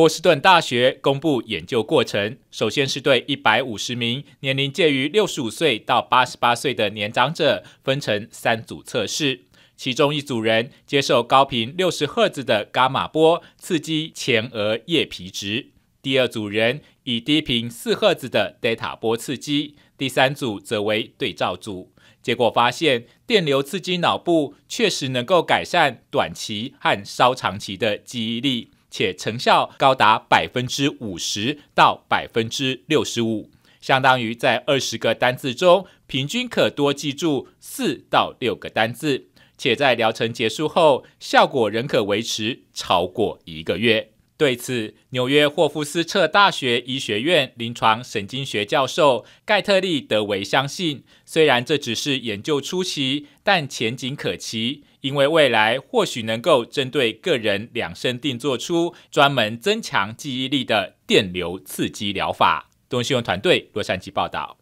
波士顿大学公布研究过程，首先是对一百五十名年龄介于六十五岁到八十八岁的年长者分成三组测试，其中一组人接受高频六十赫兹的伽马波刺激前额叶皮质，第二组人以低频四赫兹的 delta 波刺激，第三组则为对照组。结果发现，电流刺激脑部确实能够改善短期和稍长期的记忆力。且成效高达百分之五十到百分之六十五，相当于在二十个单字中，平均可多记住四到六个单字，且在疗程结束后，效果仍可维持超过一个月。对此，纽约霍夫斯特大学医学院临床神经学教授盖特利德维相信，虽然这只是研究初期，但前景可期，因为未来或许能够针对个人量身定做出专门增强记忆力的电流刺激疗法。东新闻团队洛杉矶报道。